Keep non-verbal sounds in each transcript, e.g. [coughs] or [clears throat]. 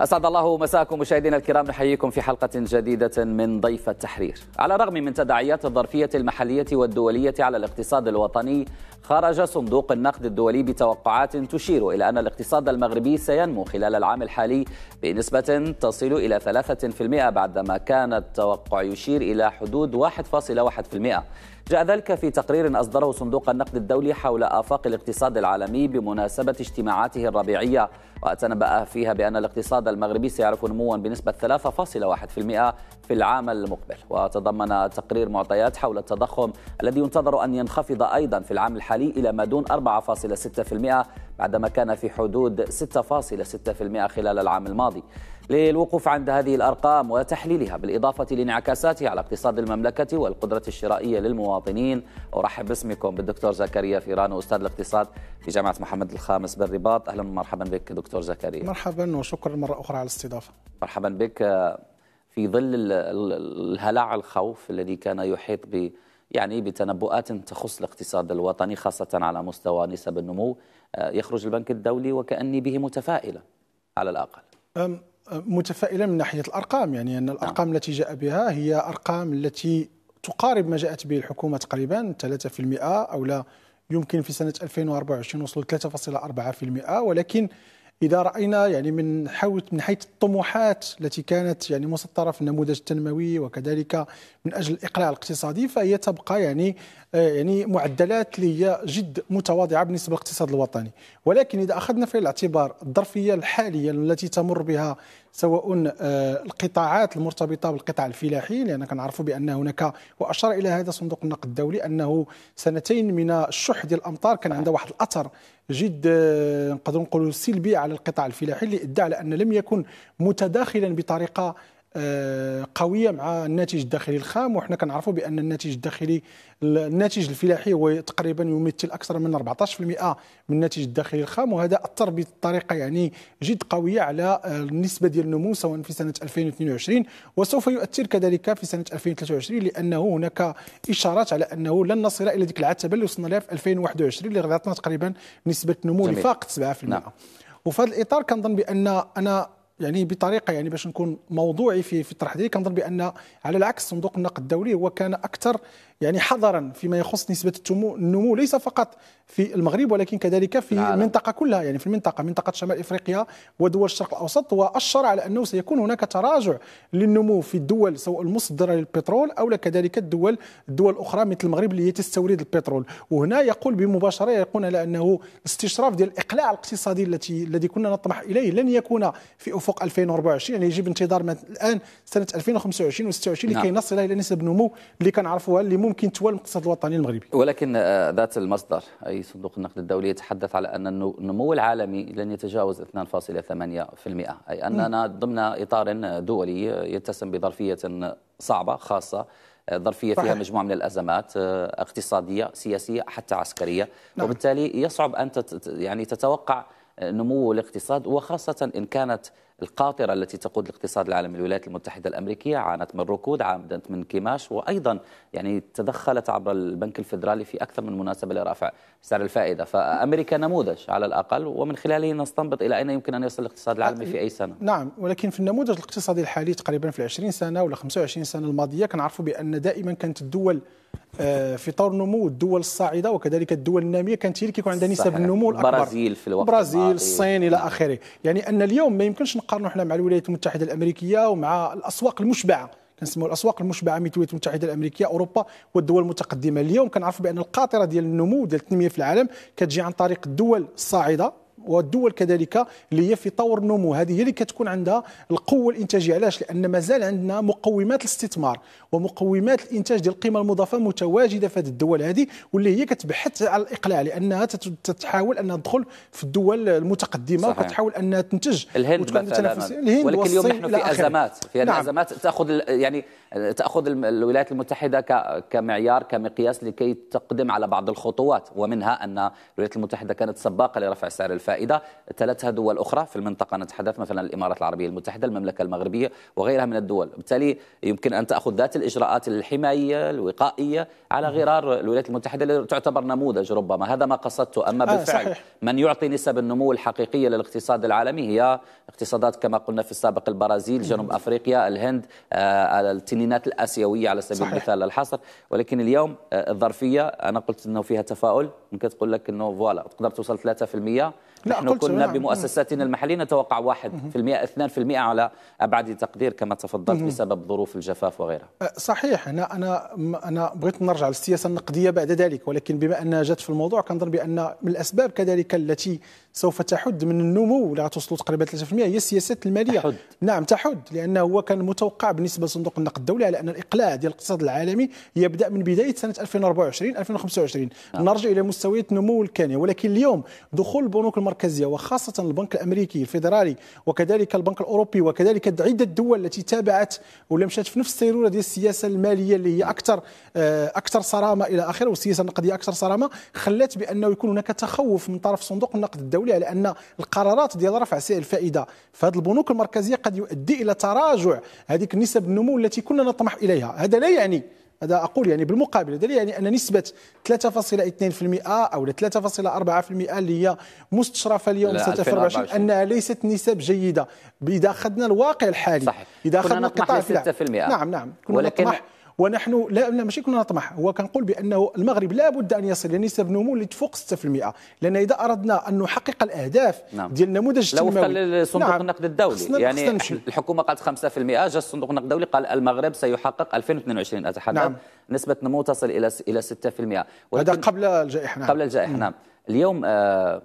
أسعد الله مساكم مشاهدينا الكرام نحييكم في حلقة جديدة من ضيف التحرير على الرغم من تداعيات الظرفية المحلية والدولية على الاقتصاد الوطني خرج صندوق النقد الدولي بتوقعات تشير إلى أن الاقتصاد المغربي سينمو خلال العام الحالي بنسبة تصل إلى 3% بعدما كان التوقع يشير إلى حدود 1.1% جاء ذلك في تقرير أصدره صندوق النقد الدولي حول آفاق الاقتصاد العالمي بمناسبة اجتماعاته الربيعية وتنبأ فيها بأن الاقتصاد المغربي سيعرف نموا بنسبة 3.1% في العام المقبل وتضمن تقرير معطيات حول التضخم الذي ينتظر أن ينخفض أيضا في العام الحالي إلى ما دون 4.6% بعدما كان في حدود 6.6% خلال العام الماضي للوقوف عند هذه الأرقام وتحليلها بالإضافة لانعكاساتها على اقتصاد المملكة والقدرة الشرائية للمواطنين أرحب باسمكم بالدكتور زكريا فيران أستاذ الاقتصاد في جامعة محمد الخامس بالرباط أهلا ومرحبا بك دكتور زكريا مرحبا وشكرا مرة أخرى على الاستضافة مرحبا بك في ظل الهلع الخوف الذي كان يحيط ب يعني بتنبؤات تخص الاقتصاد الوطني خاصة على مستوى نسب النمو يخرج البنك الدولي وكأني به متفائلة على الأقل متفائلة من ناحية الأرقام يعني أن الأرقام نعم. التي جاء بها هي أرقام التي تقارب ما جاءت به الحكومة تقريبا 3% أو لا يمكن في سنة 2024 وصلوا 3.4% ولكن اذا راينا يعني من حيث من حيث الطموحات التي كانت يعني مسطره في النموذج التنموي وكذلك من اجل الاقلاع الاقتصادي فهي تبقى يعني آه، يعني معدلات اللي هي جد متواضعه بالنسبه للاقتصاد الوطني ولكن اذا اخذنا في الاعتبار الظرفيه الحاليه التي تمر بها سواء آه، القطاعات المرتبطه بالقطاع الفلاحي لان كنعرفوا بان هناك واشار الى هذا صندوق النقد الدولي انه سنتين من الشح ديال الامطار كان عندها واحد الاثر جد آه، نقدروا نقولوا سلبي على القطاع الفلاحي اللي ادعى على ان لم يكن متداخلا بطريقه آه، قويه مع الناتج الداخلي الخام وحنا كنعرفوا بان الناتج الداخلي الناتج الفلاحي هو تقريبا يمثل اكثر من 14% من الناتج الداخلي الخام وهذا اثر بطريقه يعني جد قويه على آه، النسبه ديال النمو سواء في سنه 2022 وسوف يؤثر كذلك في سنه 2023 لانه هناك اشارات على انه لن نصل الى ذيك العتبه اللي وصلنا لها في 2021 اللي غطتنا تقريبا نسبه نمو اللي فاقت 7% نعم. وفي هذا الاطار كنظن بان انا يعني بطريقه يعني باش نكون موضوعي في في الطرح ديالي كنظن بان على العكس صندوق النقد الدولي هو كان اكثر يعني حذرا فيما يخص نسبة النمو ليس فقط في المغرب ولكن كذلك في لا لا. المنطقة كلها يعني في المنطقة منطقة شمال إفريقيا ودول الشرق الأوسط وأشر على أنه سيكون هناك تراجع للنمو في الدول سواء المصدرة للبترول أو كذلك الدول الدول الأخرى مثل المغرب اللي تستورد البترول وهنا يقول بمباشرة يقول على أنه الاستشراف ديال الإقلاع الاقتصادي التي الذي كنا نطمح إليه لن يكون في أفق 2024 يعني يجب انتظار الآن سنة 2025 و26 لكي نعم. نصل إلى نسب النمو اللي كنعرفوها اللي ممكن توالى الاقتصاد الوطني المغربي ولكن آه، ذات المصدر اي صندوق النقد الدولي يتحدث على ان النمو العالمي لن يتجاوز 2.8% اي اننا ضمن اطار آه، دولي يتسم بظرفيه آه، صعبه خاصه ظرفيه فيها مجموعه من الازمات اقتصاديه سياسيه حتى عسكريه نعم. وبالتالي يصعب ان تت يعني تتوقع نمو الاقتصاد وخاصه ان كانت القاطرة التي تقود الاقتصاد العالمي الولايات المتحدة الأمريكية عانت من ركود عانت من انكماش وأيضا يعني تدخلت عبر البنك الفيدرالي في أكثر من مناسبة لرفع سعر الفائدة فأمريكا نموذج على الأقل ومن خلاله نستنبط إلى أين يمكن أن يصل الاقتصاد العالمي في أي سنة نعم ولكن في النموذج الاقتصادي الحالي تقريبا في ال20 سنة ولا 25 سنة الماضية كنعرفوا بأن دائما كانت الدول آه، في طور نمو الدول الصاعده وكذلك الدول الناميه كانت هي اللي كيكون عندها نسب النمو الاكبر البرازيل في الوقت البرازيل الصين الى اخره يعني ان اليوم ما يمكنش نقارنوا حنا مع الولايات المتحده الامريكيه ومع الاسواق المشبعه كنسموا الاسواق المشبعه من الولايات المتحده الامريكيه اوروبا والدول المتقدمه اليوم كنعرفوا بان القاطره ديال النمو ديال التنميه في العالم كتجي عن طريق الدول الصاعده والدول كذلك اللي هي في طور النمو هذه هي اللي كتكون عندها القوه الانتاجيه علاش لان مازال عندنا مقومات الاستثمار ومقومات الانتاج ديال القيمه المضافه متواجده في هذه الدول هذه واللي هي كتبحث على الاقلاع لانها تحاول انها تدخل في الدول المتقدمه صحيح. وكتحاول انها تنتج الهند مثلا الهند ولكن اليوم نحن في ازمات في نعم. ازمات تاخذ يعني تاخذ الولايات المتحده كمعيار كمقياس لكي تقدم على بعض الخطوات ومنها ان الولايات المتحده كانت سباقه لرفع سعر الفائده فائدة تلتها دول أخرى في المنطقة نتحدث مثلا الإمارات العربية المتحدة المملكة المغربية وغيرها من الدول بالتالي يمكن أن تأخذ ذات الإجراءات الحماية الوقائية على غرار الولايات المتحدة التي تعتبر نموذج ربما هذا ما قصدته أما آه، بالفعل آه من يعطي نسب النمو الحقيقية للاقتصاد العالمي هي اقتصادات كما قلنا في السابق البرازيل جنوب أفريقيا الهند آه التنينات الآسيوية على سبيل صحيح. المثال الحصر ولكن اليوم آه، الظرفية أنا قلت أنه فيها تفاؤل ممكن تقول لك أنه فوالا تقدر توصل 3% لا نحن قلت كنا نعم. بمؤسساتنا المحلية نتوقع 1% 2% على أبعد تقدير كما تفضلت بسبب ظروف الجفاف وغيرها أه، صحيح أنا أنا أنا بغيت نرجع للسياسة النقدية بعد ذلك ولكن بما أنها جات في الموضوع كنظن بأن من الأسباب كذلك التي سوف تحد من النمو اللي غتوصلوا تقريبا 3% هي السياسات الماليه تحد. نعم تحد لانه هو كان متوقع بالنسبه لصندوق النقد الدولي على ان الاقلاع ديال الاقتصاد العالمي يبدا من بدايه سنه 2024 2025 نعم. نرجع الى مستويات النمو الكانيه ولكن اليوم دخول البنوك المركزيه وخاصه البنك الامريكي الفيدرالي وكذلك البنك الاوروبي وكذلك عده دول التي تابعت ولا مشات في نفس السيروره ديال السياسه الماليه اللي هي اكثر آه، اكثر صرامه الى اخره والسياسه النقديه اكثر صرامه خلات بانه يكون هناك تخوف من طرف صندوق النقد الدولي الدولي على ان القرارات ديال رفع سعر الفائده في هذه البنوك المركزيه قد يؤدي الى تراجع هذيك نسب النمو التي كنا نطمح اليها هذا لا يعني هذا اقول يعني بالمقابل هذا يعني ان نسبه 3.2% او 3.4% اللي هي مستشرفه اليوم سنه 2024 انها ليست نسب جيده اذا اخذنا الواقع الحالي صحيح. اذا اخذنا القطاع نعم نعم كنا ولكن نطمح ونحن لا ماشي كنا نطمح هو كنقول بانه المغرب لابد ان يصل لنسب نمو اللي تفوق 6% لان اذا اردنا ان نحقق الاهداف نعم. ديال النموذج التنموي لو وفق لصندوق نعم. النقد الدولي يعني الحكومه قالت 5% جا الصندوق النقد الدولي قال المغرب سيحقق 2022 اتحدث نعم. نسبه نمو تصل الى الى 6% هذا قبل الجائحه نعم قبل الجائحه نعم اليوم آه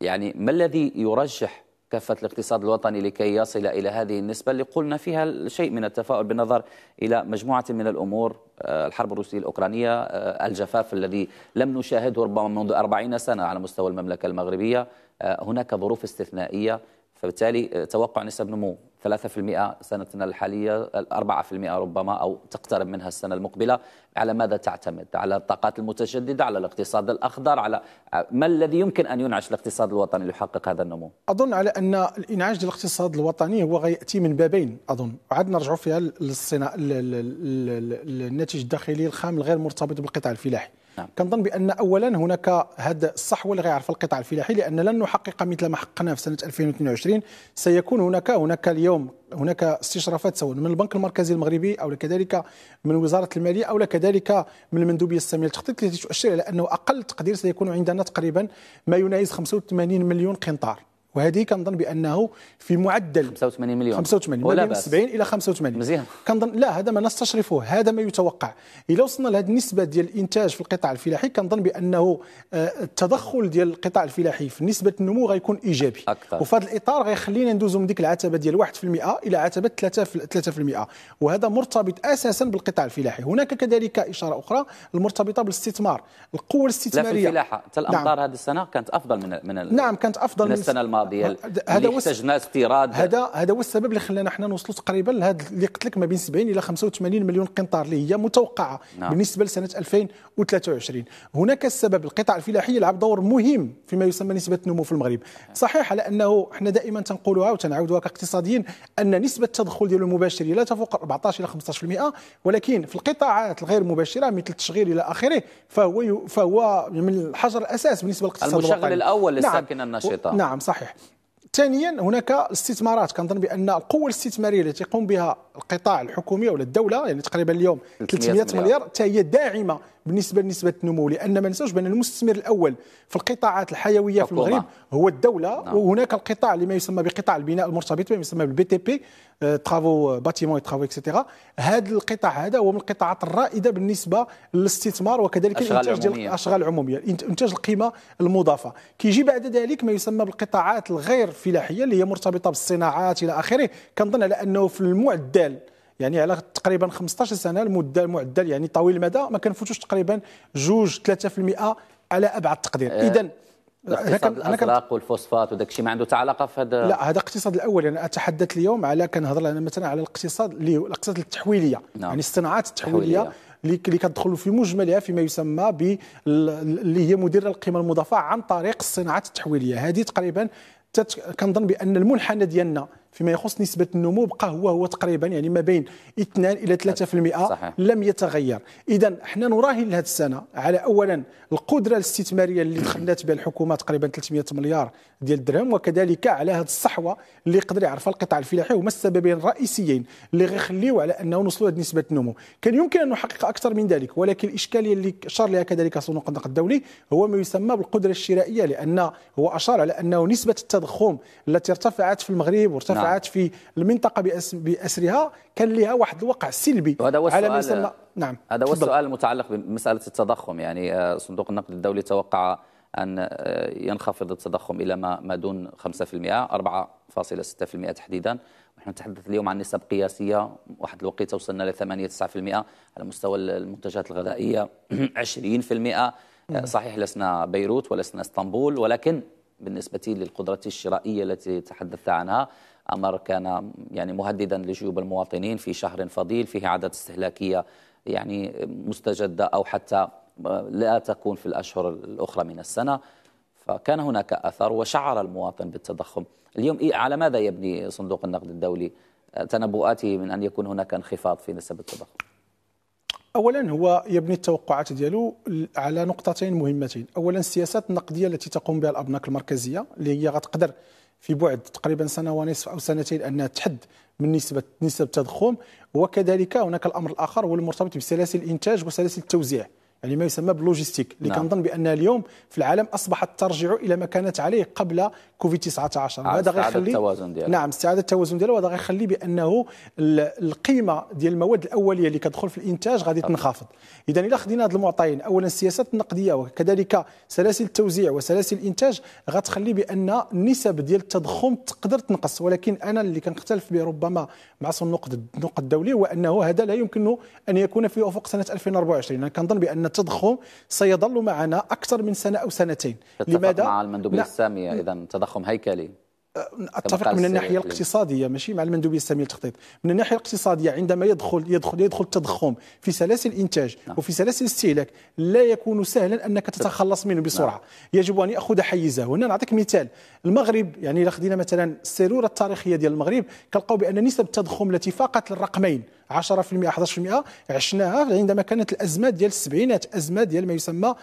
يعني ما الذي يرجح كفة الاقتصاد الوطني لكي يصل إلى هذه النسبة اللي قلنا فيها شيء من التفاؤل بالنظر إلى مجموعة من الأمور آه، الحرب الروسية الأوكرانية آه، الجفاف الذي لم نشاهده ربما منذ أربعين سنة على مستوى المملكة المغربية آه، هناك ظروف استثنائية فبالتالي توقع نسب نمو 3% سنتنا الحالية 4% ربما أو تقترب منها السنة المقبلة على ماذا تعتمد على الطاقات المتجددة على الاقتصاد الأخضر على ما الذي يمكن أن ينعش الاقتصاد الوطني ليحقق هذا النمو أظن على أن الإنعاش للاقتصاد الوطني هو غيأتي من بابين أظن عاد نرجع فيها للصناعة الناتج الداخلي الخام الغير مرتبط بالقطاع الفلاحي نعم. كنظن بان اولا هناك هذا الصح هو اللي غيعرف القطاع الفلاحي لان لن نحقق مثل ما حققناه في سنه 2022 سيكون هناك هناك اليوم هناك استشرافات سواء من البنك المركزي المغربي او كذلك من وزاره الماليه او كذلك من المندوبيه الساميه للتخطيط التي تؤشر على انه اقل تقدير سيكون عندنا تقريبا ما يناهز 85 مليون قنطار وهذه كنظن بانه في معدل 85 مليون 85 ولا بين 70 الى 85 مزيان كنظن لا هذا ما نستشرفه هذا ما يتوقع الى وصلنا لهذه النسبه ديال الانتاج في القطاع الفلاحي كنظن بانه آه، التدخل ديال القطاع الفلاحي في نسبه النمو غيكون ايجابي أكثر. وفي هذا الاطار غيخلينا ندوزو من ديك العتبه ديال 1% الى عتبه 3% وهذا مرتبط اساسا بالقطاع الفلاحي هناك كذلك اشاره اخرى المرتبطه بالاستثمار القوه الاستثماريه لا في الفلاحه حتى نعم. الامطار نعم. هذه السنه كانت افضل من من نعم كانت افضل من السنه الماضيه الماضيه اللي احتجنا استيراد هذا هذا هو السبب اللي خلانا حنا نوصلوا تقريبا لهذا اللي قلت لك ما بين 70 الى 85 مليون قنطار اللي هي متوقعه نعم. بالنسبه لسنه 2023 هناك السبب القطاع الفلاحي يلعب دور مهم فيما يسمى نسبه النمو في المغرب صحيح على انه حنا دائما تنقولها وتنعاودها كاقتصاديين ان نسبه التدخل ديالو المباشر لا تفوق 14 الى 15% ولكن في القطاعات الغير مباشره مثل التشغيل الى اخره فهو فهو من الحجر الاساس بالنسبه للاقتصاد المشغل الاول للساكنه نعم. النشطه نعم صحيح ثانيا هناك الاستثمارات كنظن بان القوه الاستثماريه التي تقوم بها القطاع الحكومي ولا الدوله يعني تقريبا اليوم 300 مليار حتى هي داعمه بالنسبه لنسبه النمو لان ما ننساوش بان المستثمر الاول في القطاعات الحيويه في المغرب هو الدوله نعم. وهناك القطاع اللي ما يسمى بقطاع البناء المرتبط بما يسمى بالبي تي بي ترافو باتيمون ترافو اكسيتيرا هذا القطاع هذا هو من القطاعات الرائده بالنسبه للاستثمار وكذلك الانتاج ديال الاشغال العموميه انتاج القيمه المضافه كيجي بعد ذلك ما يسمى بالقطاعات الغير فلاحيه اللي هي مرتبطه بالصناعات الى اخره كنظن على انه في المعدل معدل يعني على تقريبا 15 سنه المده المعدل يعني طويل المدى ما كنفوتوش تقريبا 2 3% على ابعد تقدير آه، اذا الاقتصاد الازرق والفوسفات وداك الشيء ما عنده علاقه في هذا لا هذا الاقتصاد الاول انا يعني اتحدث اليوم على كنهضر انا مثلا على الاقتصاد اللي الاقتصاد التحويليه نعم. يعني الصناعات التحويليه, التحويلية. اللي كتدخل في مجملها فيما يسمى ب اللي هي مدير القيمه المضافه عن طريق الصناعات التحويليه هذه تقريبا تت... كنظن بان المنحنى ديالنا فيما يخص نسبة النمو بقى هو هو تقريبا يعني ما بين 2 إلى 3% صحيح. لم يتغير إذا احنا نراهن لهذه السنة على أولا القدرة الاستثمارية اللي دخلت بها الحكومة تقريبا 300 مليار ديال الدرهم وكذلك على هذه الصحوة اللي يقدر يعرفها القطاع الفلاحي هما السببين الرئيسيين اللي غيخليو على أنه نوصلوا لهذه نسبة النمو كان يمكن أن نحقق أكثر من ذلك ولكن الإشكالية اللي أشار لها كذلك صندوق النقد الدولي هو ما يسمى بالقدرة الشرائية لأن هو أشار على أنه نسبة التضخم التي ارتفعت في المغرب وارتفعت مرتفعات نعم. في المنطقه بأس باسرها كان لها واحد الوقع سلبي وهذا هو على ما يسمى نعم هذا هو السؤال المتعلق بمساله التضخم يعني آه، صندوق النقد الدولي توقع ان آه، ينخفض التضخم الى ما ما دون 5% 4.6% تحديدا نحن نتحدث اليوم عن نسب قياسيه واحد الوقيته وصلنا ل 8 9% على مستوى المنتجات الغذائيه 20% [clears throat] آه، صحيح لسنا بيروت ولسنا اسطنبول ولكن بالنسبه للقدره الشرائيه التي تحدثت عنها أمر كان يعني مهددا لجيوب المواطنين في شهر فضيل فيه عادات استهلاكية يعني مستجدة أو حتى لا تكون في الأشهر الأخرى من السنة فكان هناك أثر وشعر المواطن بالتضخم اليوم إيه على ماذا يبني صندوق النقد الدولي تنبؤاته من أن يكون هناك انخفاض في نسب التضخم اولا هو يبني التوقعات ديالو على نقطتين مهمتين اولا السياسات النقديه التي تقوم بها الابناك المركزيه اللي هي غتقدر في بعد تقريبا سنه ونصف او سنتين انها تحد من نسبه نسب التضخم وكذلك هناك الامر الاخر هو المرتبط بسلاسل الانتاج وسلاسل التوزيع يعني ما يسمى باللوجيستيك اللي نعم. كنظن بان اليوم في العالم اصبحت ترجع الى ما كانت عليه قبل كوفيد 19 هذا غيخلي التوازن ديالها نعم استعاده التوازن ديالها وهذا غيخلي بانه القيمه ديال المواد الاوليه اللي كتدخل في الانتاج غادي تنخفض اذا الا خدينا هذ المعطيين اولا السياسات النقديه وكذلك سلاسل التوزيع وسلاسل الانتاج غتخلي بان النسب ديال التضخم تقدر تنقص ولكن انا اللي كنختلف به ربما مع صندوق النقد الدولي هو انه هذا لا يمكن ان يكون في افق سنه 2024 انا كنظن بان التضخم سيظل معنا أكثر من سنة أو سنتين لماذا؟ مع المندوبية السامية إذا تضخم هيكلي أه، اتفق من الناحيه الاقتصاديه ماشي مع المندوبيه الساميه للتخطيط من الناحيه الاقتصاديه عندما يدخل يدخل يدخل التضخم في سلاسل الانتاج نعم. وفي سلاسل الاستهلاك لا يكون سهلا انك تتخلص منه بسرعه نعم. يجب ان ياخذ حيزه هنا نعطيك مثال المغرب يعني اذا خدينا مثلا السيروره التاريخيه ديال المغرب كنلقاو بان نسب التضخم التي فاقت الرقمين 10% 11% عشناها عندما كانت الازمه ديال السبعينات ازمه ديال ما يسمى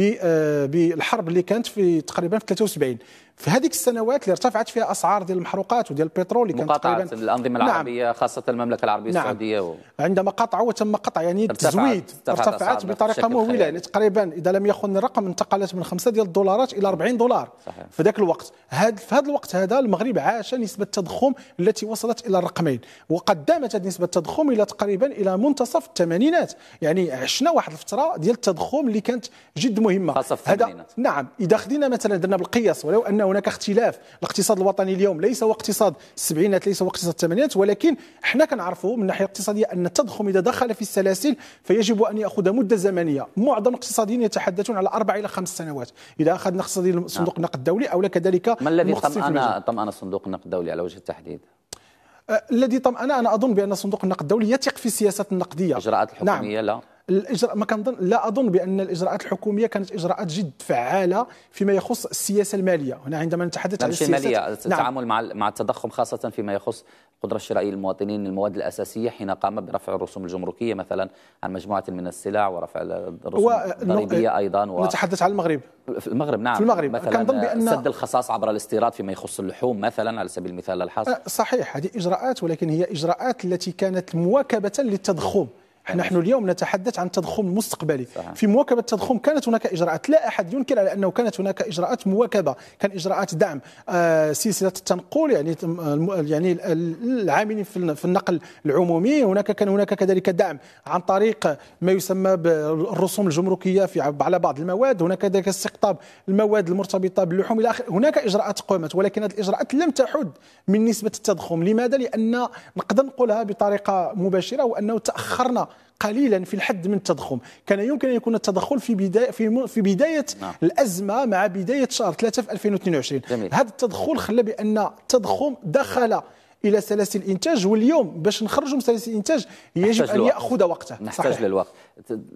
آه، بالحرب اللي كانت في تقريبا في 73 في هذيك السنوات اللي ارتفعت فيها اسعار ديال المحروقات وديال البترول اللي كانت تقريبا الانظمه نعم. العربيه نعم. خاصه المملكه العربيه نعم. السعوديه و... عندما قطعوا وتم قطع يعني ارتفعت تزويد ارتفعت, ارتفعت بطريقه مهوله يعني تقريبا اذا لم يخن الرقم انتقلت من 5 ديال الدولارات الى 40 دولار صحيح. في ذاك الوقت هاد في هذا الوقت هذا المغرب عاش نسبه التضخم التي وصلت الى الرقمين وقدمت نسبه التضخم الى تقريبا الى منتصف الثمانينات يعني عشنا واحد الفتره ديال التضخم اللي كانت جد مهمه خاصه في هذا نعم اذا خدينا مثلا درنا بالقياس ولو ان هناك اختلاف الاقتصاد الوطني اليوم ليس هو اقتصاد السبعينات ليس هو اقتصاد الثمانينات ولكن حنا كنعرفوا من الناحيه الاقتصاديه ان التضخم اذا دخل في السلاسل فيجب ان ياخذ مده زمنيه معظم الاقتصاديين يتحدثون على اربع الى خمس سنوات اذا اخذنا اقتصادي نعم. صندوق النقد الدولي او كذلك ما الذي طمأن طمأن صندوق النقد الدولي على وجه التحديد الذي طمأن أنا أظن بأن صندوق النقد الدولي يثق في السياسات النقدية الإجراءات نعم. الحكومية نعم. لا الاجراء ما كنظن لا اظن بان الاجراءات الحكوميه كانت اجراءات جد فعاله فيما يخص السياسه الماليه هنا عندما نتحدث عن نعم، السياسه الماليه نعم. التعامل نعم. مع التضخم خاصه فيما يخص القدره الشرائيه للمواطنين للمواد الاساسيه حين قام برفع الرسوم الجمركيه مثلا عن مجموعه من السلع ورفع الرسوم الضريبيه ايضا و... نتحدث عن المغرب في المغرب نعم في المغرب مثلا بأن... سد الخصاص عبر الاستيراد فيما يخص اللحوم مثلا على سبيل المثال الحاصل أه، صحيح هذه اجراءات ولكن هي اجراءات التي كانت مواكبه للتضخم نحن اليوم نتحدث عن التضخم المستقبلي صحيح. في مواكبه التضخم كانت هناك اجراءات لا احد ينكر على انه كانت هناك اجراءات مواكبه كان اجراءات دعم آه، سلسله التنقل يعني يعني العاملين في النقل العمومي هناك كان هناك كذلك دعم عن طريق ما يسمى بالرسوم الجمركيه في على بعض المواد هناك كذلك استقطاب المواد المرتبطه باللحوم الى اخره هناك اجراءات قامت ولكن هذه الاجراءات لم تحد من نسبه التضخم لماذا لان نقدر نقولها بطريقه مباشره وانه تاخرنا قليلا في الحد من التضخم كان يمكن أن يكون التدخل في بداية في, في بداية نعم. الأزمة مع بداية شهر 3 في 2022 جميل. هذا التدخل خلى بأن التضخم دخل الى سلاسل الانتاج واليوم باش نخرجوا من سلاسل الانتاج يجب ان ياخذ وقته نحتاج صحيح. للوقت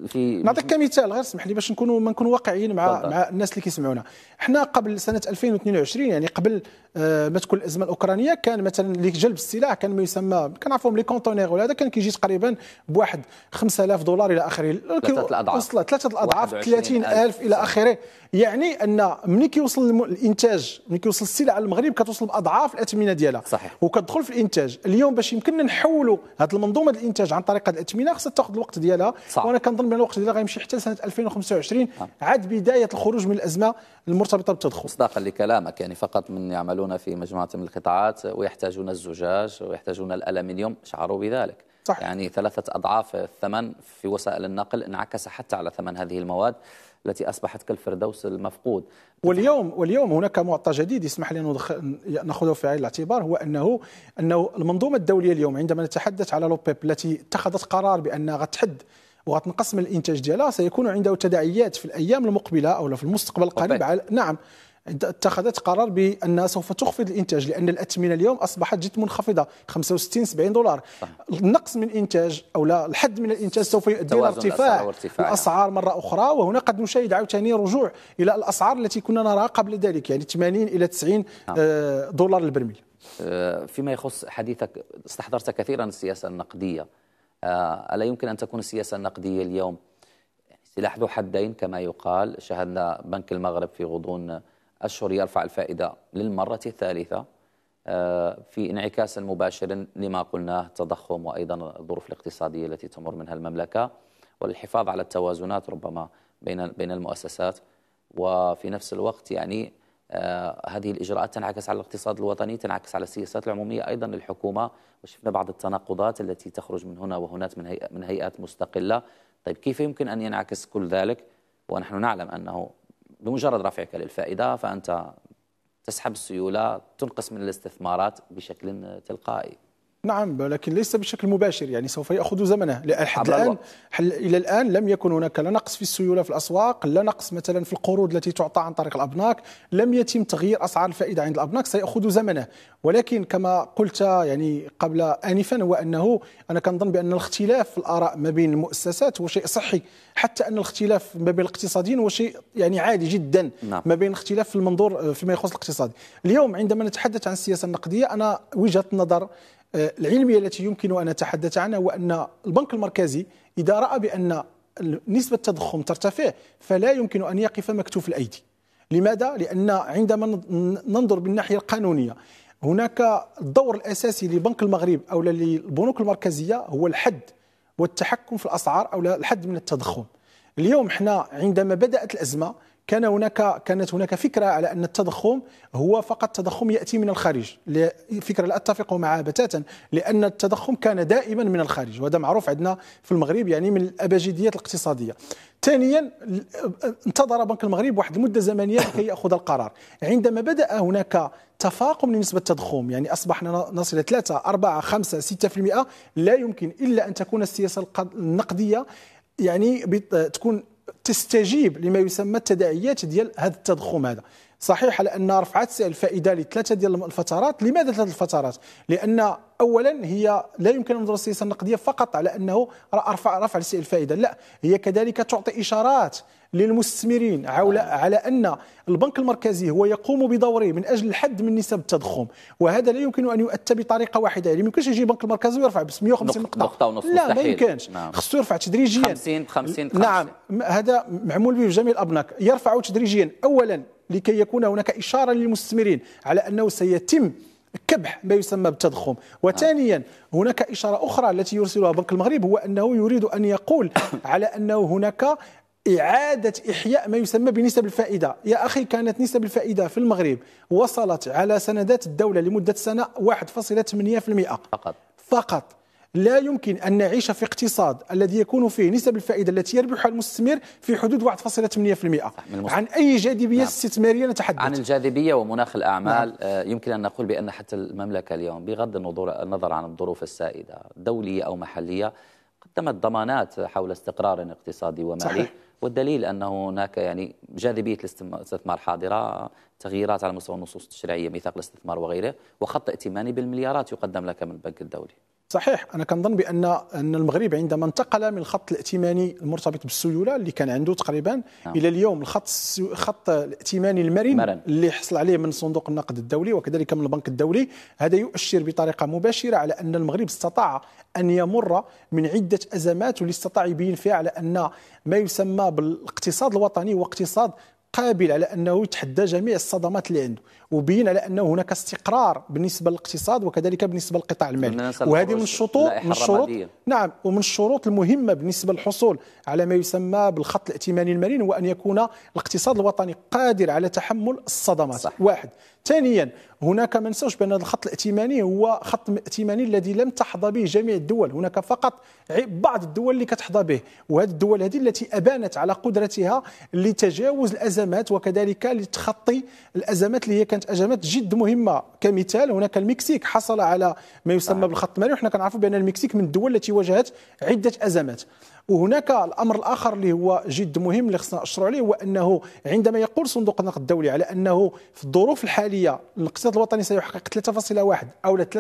في نعطيك كمثال غير سمح لي باش نكونوا ما نكونوا واقعيين مع بالضبط. مع الناس اللي كيسمعونا حنا قبل سنه 2022 يعني قبل آه، ما تكون الازمه الاوكرانيه كان مثلا لجلب السلاح كان ما يسمى كنعرفهم لي كونتونير ولا هذا كان كيجي تقريبا بواحد 5000 دولار الى اخره ثلاثه الاضعاف وصل ثلاثه الاضعاف 30000 الى اخره يعني ان ملي كيوصل الانتاج ملي كيوصل السلع للمغرب كتوصل باضعاف الاثمنه ديالها صحيح وكتدخل في الانتاج اليوم باش يمكننا نحولوا هذه المنظومه الانتاج عن طريق الأثمنة خصها تاخذ الوقت ديالها صح. وانا كنظن بان الوقت ديالها غيمشي حتى سنه 2025 نعم. عاد بدايه الخروج من الازمه المرتبطه بالتضخم مصداقا لكلامك يعني فقط من يعملون في مجموعه من القطاعات ويحتاجون الزجاج ويحتاجون الالمنيوم شعروا بذلك صح. يعني ثلاثة أضعاف الثمن في وسائل النقل انعكس حتى على ثمن هذه المواد التي أصبحت كالفردوس المفقود واليوم واليوم هناك معطى جديد يسمح لي ناخذه في عين الاعتبار هو انه انه المنظومه الدوليه اليوم عندما نتحدث على لوبيب التي اتخذت قرار بان غتحد وغتنقص من الانتاج ديالها سيكون عنده تداعيات في الايام المقبله او في المستقبل القريب على نعم اتخذت قرار بانها سوف تخفض الانتاج لان الاثمنه اليوم اصبحت جد منخفضه 65 70 دولار النقص من الانتاج او لا الحد من الانتاج سوف يؤدي الى ارتفاع الاسعار مره اخرى وهنا قد نشاهد عاوتاني رجوع الى الاسعار التي كنا نراها قبل ذلك يعني 80 الى 90 نعم. آه، دولار للبرميل آه، فيما يخص حديثك استحضرت كثيرا السياسه النقديه آه، ألا يمكن أن تكون السياسة النقدية اليوم يعني سلاح ذو حدين كما يقال شاهدنا بنك المغرب في غضون أشهر يرفع الفائدة للمرة الثالثة آه، في انعكاس مباشر لما قلناه التضخم وأيضا الظروف الاقتصادية التي تمر منها المملكة والحفاظ على التوازنات ربما بين بين المؤسسات وفي نفس الوقت يعني آه، هذه الإجراءات تنعكس على الاقتصاد الوطني تنعكس على السياسات العمومية أيضا للحكومة وشفنا بعض التناقضات التي تخرج من هنا وهناك من, هيئة من هيئات مستقلة طيب كيف يمكن أن ينعكس كل ذلك ونحن نعلم أنه بمجرد رفعك للفائدة فأنت تسحب السيولة تنقص من الاستثمارات بشكل تلقائي نعم ولكن ليس بشكل مباشر يعني سوف ياخذ زمنه لحد الان الى الان لم يكن هناك لا نقص في السيوله في الاسواق لا نقص مثلا في القروض التي تعطى عن طريق الابناك لم يتم تغيير اسعار الفائده عند الابناك سياخذ زمنه ولكن كما قلت يعني قبل انفا هو انه انا كنظن بان الاختلاف في الاراء ما بين المؤسسات هو شيء صحي حتى ان الاختلاف ما بين الاقتصاديين هو شيء يعني عادي جدا نعم. ما بين اختلاف في المنظور فيما يخص الاقتصاد اليوم عندما نتحدث عن السياسه النقديه انا وجهه نظر العلميه التي يمكن ان نتحدث عنها هو ان البنك المركزي اذا راى بان نسبه التضخم ترتفع فلا يمكن ان يقف مكتوف الايدي لماذا لان عندما ننظر بالناحيه القانونيه هناك الدور الاساسي لبنك المغرب او للبنوك المركزيه هو الحد والتحكم في الاسعار او الحد من التضخم اليوم احنا عندما بدات الازمه كان هناك كانت هناك فكره على ان التضخم هو فقط تضخم ياتي من الخارج فكره لا اتفق معها بتاتا لان التضخم كان دائما من الخارج وهذا معروف عندنا في المغرب يعني من الابجديات الاقتصاديه ثانيا انتظر بنك المغرب واحد المده زمنيه لكي ياخذ القرار عندما بدا هناك تفاقم لنسبة التضخم يعني أصبحنا نصل إلى 3 4 5 6% لا يمكن إلا أن تكون السياسة النقدية يعني تكون تستجيب لما يسمى التداعيات ديال هذا التضخم هذا صحيح على ان رفعت الفائده لثلاثه ديال الفترات لماذا ثلاثه الفترات لان اولا هي لا يمكن ان ندرس السياسه النقديه فقط على انه رفع رفع الفائده لا هي كذلك تعطي اشارات للمستثمرين نعم. على أن البنك المركزي هو يقوم بدوره من أجل الحد من نسب التضخم وهذا لا يمكن أن يؤتى بطريقة واحدة يعني ما يمكنش يجي البنك المركزي ويرفع ب 150 نقطة نقطة ونص لا مستحيل. ما يمكنش نعم. خصو يرفع تدريجيا 50 50 50 نعم هذا معمول به في جميع الأبناك يرفع تدريجيا أولا لكي يكون هناك إشارة للمستثمرين على أنه سيتم كبح ما يسمى بالتضخم نعم. وثانيا هناك إشارة أخرى التي يرسلها بنك المغرب هو أنه يريد أن يقول [coughs] على أنه هناك إعادة إحياء ما يسمى بنسب الفائدة يا أخي كانت نسب الفائدة في المغرب وصلت على سندات الدولة لمدة سنة 1.8% فقط فقط لا يمكن أن نعيش في اقتصاد الذي يكون فيه نسب الفائدة التي يربحها المستثمر في حدود 1.8% عن أي جاذبية نعم. استثمارية نتحدث عن الجاذبية ومناخ الأعمال نعم. آه، يمكن أن نقول بأن حتى المملكة اليوم بغض النظر عن الظروف السائدة دولية أو محلية قدمت ضمانات حول استقرار اقتصادي ومالي صحيح. والدليل أن هناك يعني جاذبية الاستثمار حاضرة تغييرات على مستوى النصوص التشريعية ميثاق الاستثمار وغيره وخط ائتماني بالمليارات يقدم لك من البنك الدولي صحيح انا كنظن بان ان المغرب عندما انتقل من الخط الائتماني المرتبط بالسيوله اللي كان عنده تقريبا نعم. الى اليوم الخط الخط الائتماني المرن مرن. اللي حصل عليه من صندوق النقد الدولي وكذلك من البنك الدولي هذا يؤشر بطريقه مباشره على ان المغرب استطاع ان يمر من عده ازمات واللي استطاع يبين فيها على ان ما يسمى بالاقتصاد الوطني هو اقتصاد قابل على انه يتحدى جميع الصدمات اللي عنده وبين على انه هناك استقرار بالنسبه للاقتصاد وكذلك بالنسبه للقطاع المالي وهذه من الشروط من الشروط نعم ومن الشروط المهمه بالنسبه للحصول على ما يسمى بالخط الائتماني المالي هو ان يكون الاقتصاد الوطني قادر على تحمل الصدمات صح. واحد ثانيا هناك ما ننساوش بان هذا الخط الائتماني هو خط ائتماني الذي لم تحظى به جميع الدول هناك فقط بعض الدول اللي كتحظى به وهذه الدول هذه التي ابانت على قدرتها لتجاوز الازمات وكذلك لتخطي الازمات اللي هي كانت ازمات جد مهمه كمثال هناك المكسيك حصل على ما يسمى نعم. بالخط المالي وحنا كنعرفوا بان المكسيك من الدول التي واجهت عده ازمات وهناك الامر الاخر اللي هو جد مهم اللي خصنا ناشروا عليه هو انه عندما يقول صندوق النقد الدولي على انه في الظروف الحاليه الاقتصاد الوطني سيحقق 3.1 او 3.4%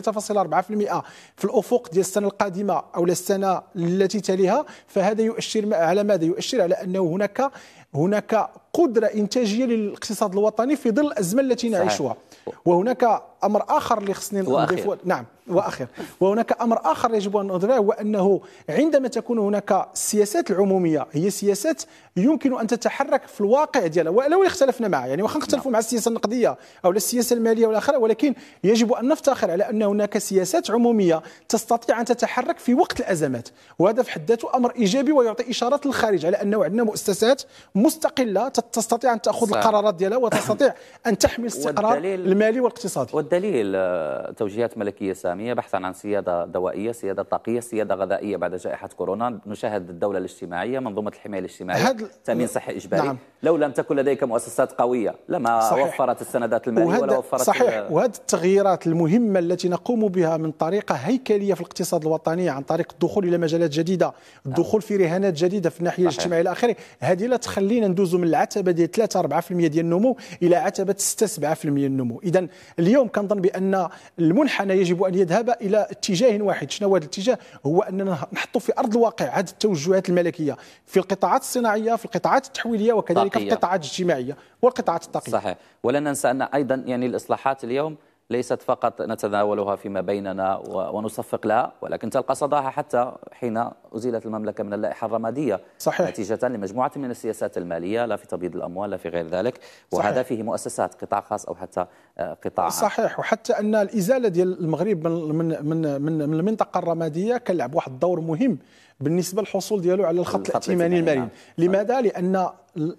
في الافق ديال السنه القادمه او السنه التي تليها فهذا يؤشر على ماذا يؤشر على انه هناك هناك قدره انتاجيه للاقتصاد الوطني في ظل الازمه التي نعيشها وهناك امر اخر اللي خصني نضيفه نعم واخر وهناك امر اخر يجب ان نضيفه هو انه عندما تكون هناك السياسات العموميه هي سياسات يمكن ان تتحرك في الواقع ديالها ولو اختلفنا معها يعني واخا نختلفوا مع السياسه النقديه او السياسه الماليه اخرى ولكن يجب ان نفتخر على ان هناك سياسات عموميه تستطيع ان تتحرك في وقت الازمات وهذا في حد ذاته امر ايجابي ويعطي اشارات للخارج على انه عندنا مؤسسات مستقله تستطيع ان تاخذ القرارات ديالها وتستطيع ان تحمي الاستقرار المالي والاقتصادي والدليل آه، توجيهات ملكية سامية بحثا عن سيادة دوائية سيادة طاقية سيادة غذائية بعد جائحة كورونا نشاهد الدولة الاجتماعية منظومة الحماية الاجتماعية تأمين صحي إجباري نعم. لو لم تكن لديك مؤسسات قوية لما صحيح. وفرت السندات المالية وهد... ولا وفرت صحيح ال... وهذه التغييرات المهمة التي نقوم بها من طريقة هيكلية في الاقتصاد الوطني عن طريق الدخول إلى مجالات جديدة نعم. الدخول في رهانات جديدة في الناحية الاجتماعية إلى آخره هذه لا تخلينا ندوزوا من العتبة ديال 3 4% ديال النمو إلى عتبة 6 7% النمو إذا اليوم كنظن بان المنحنى يجب ان يذهب الى اتجاه واحد شنو هذا الاتجاه هو اننا نحطوا في ارض الواقع هذه التوجهات الملكيه في القطاعات الصناعيه في القطاعات التحويليه وكذلك طاقية. في القطاعات الاجتماعيه والقطاعات الطاقيه صحيح ولا ننسى ان ايضا يعني الاصلاحات اليوم ليست فقط نتناولها فيما بيننا ونصفق لها ولكن تلقى صداها حتى حين أزيلت المملكة من اللائحة الرمادية صحيح. نتيجة لمجموعة من السياسات المالية لا في تبييض الأموال لا في غير ذلك وهذا صحيح. فيه مؤسسات قطاع خاص أو حتى آه، قطاع صحيح وحتى أن الإزالة ديال المغرب من, من, من, من, من المنطقة الرمادية كان لعب واحد الدور مهم بالنسبة للحصول ديالو على الخط الائتماني المالي نعم. لماذا؟ لأن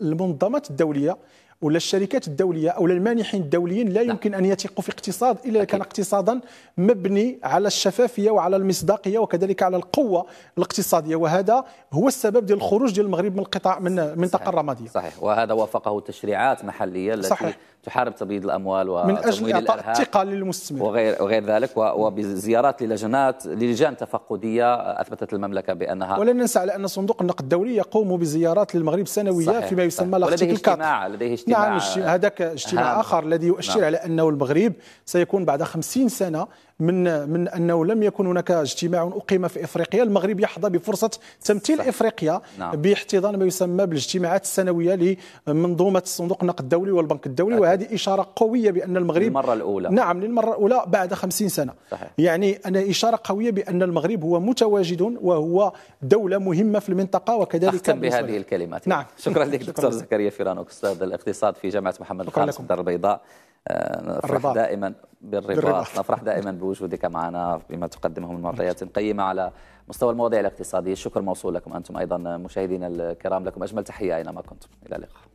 المنظمات الدولية ولا الشركات الدوليه او المانحين الدوليين لا يمكن ان يثقوا في اقتصاد الا أكيد. كان اقتصادا مبني على الشفافيه وعلى المصداقيه وكذلك على القوه الاقتصاديه وهذا هو السبب ديال الخروج ديال المغرب من القطاع من المنطقه الرماديه صحيح وهذا وافقه تشريعات محليه التي صحيح. تحارب تبييض الاموال من اجل اعطاء الثقه للمستثمر وغير وغير ذلك وبزيارات للجنات للجان تفقديه اثبتت المملكه بانها ولا ننسى على ان صندوق النقد الدولي يقوم بزيارات للمغرب سنويه صحيح. فيما يسمى صحيح. لديه اجتماع لديه اجتماع اجتماع نعم هذاك اجتماع آخر الذي يؤشر نعم. على أنه المغرب سيكون بعد خمسين سنة من من انه لم يكن هناك اجتماع اقيم في افريقيا، المغرب يحظى بفرصه تمثيل صح. افريقيا نعم. باحتضان ما يسمى بالاجتماعات السنويه لمنظومه الصندوق النقد الدولي والبنك الدولي أكيد. وهذه اشاره قويه بان المغرب للمره الاولى نعم للمره الاولى بعد 50 سنه صحيح. يعني أنا اشاره قويه بان المغرب هو متواجد وهو دوله مهمه في المنطقه وكذلك اختم بهذه الكلمات نعم شكرا لك [laughs] دكتور زكريا فيران استاذ الاقتصاد في جامعه محمد الخامس الدار البيضاء آه، نفرح دائما بالرباط [laughs] نفرح دائما بوجودك معنا بما تقدمه من معطيات قيمة على مستوى المواضيع الاقتصادية الشكر موصول لكم أنتم أيضا مشاهدينا الكرام لكم أجمل تحية أينما كنتم إلى اللقاء